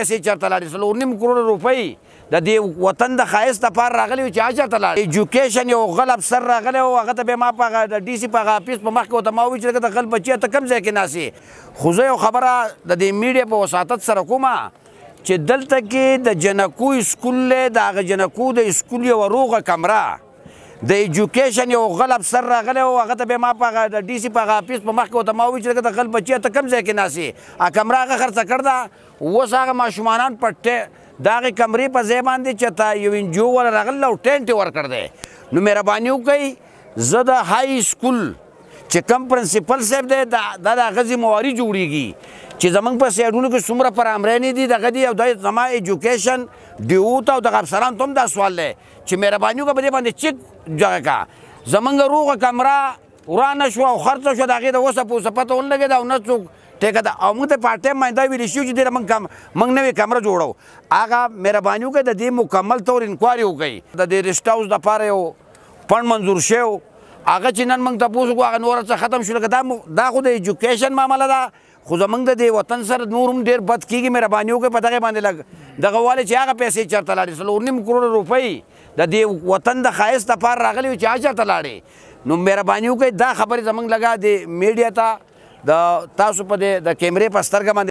پیسې چرته لاړې څلور نیم کروڑ روپۍ د دې وطن د ښایست دپاره راغلي وو چې هغه چرته لاړ ایجوکیشن یو غل افسر راغلی وو هغه ته بیا ما په هغه ډي سي په هغه اپیس په مخ کې ورته ما وویل چې د غل بچیه ته کوم ځای کې ناسې خو زه یو خبره د دې میډیا په وساطت سره کومه چې دلته کې د جنکو اسکول له د هغه جنکو د اسکول یو روغه کمره د ایجوکیشن یو غل افسر راغلی و هغه ته بیا ما په هغه ډي سي په هغه اپیس په مخ کې ورته ما وویل چې دغه غل بچیه ته کوم ځای کې ناسې هغه کمره هغه خرڅه کړې ده اوس هغه ماشومانان په د هغې کمرې په ځای باندې چې تا یو انجیو والا راغلی او ټینټ یې ورکړ دی نو مهرباني وکړئ زه د های سکول چې کم پرنسپل صاحب دی دا د هغه ذمواري جوړیږي چې زمنګ په سیډونو کې څومره پرامرانې دي دغه دی او د زما ایجوکیشن ډیوټ او د افسران ته هم دا سوال دی چې مهرباني وکړه په دې باندې چک ځای کا زمنګ روغه کمره ورانه شو او خرڅ شو دغه د وسه په سپته ولګې دا نه څوک ټیکه ده او موږ ته پارت ټایم مینده ویل شو چې ډېر موږ کم موږ نوې کمره جوړو هغه مهرباني وکړه د دې مکمل طور انکوایري وکړي د دې ریسټ هاوس دپاره یو فنډ منظور شوی هغه چې نن موږ تاسو کو هغه نور څه ختم شو لکه دا دا خو د ایجوکیشن معامله ده خو زمونږ د دې وطن سره نور هم ډېر بد کېږي مهرباني وکړئ په دغه باندې لږ دغه والي چې هغه پیسې چېرته لاړې څلور نیم کروړه روپۍ د دې وطن د ښایست دپاره راغلي وي چې هغه چېرته لاړې نو مهرباني وکړئ دا خبرې زمونږ لږه د میډیا ته د تاسو په د کیمرې په سترګه باندې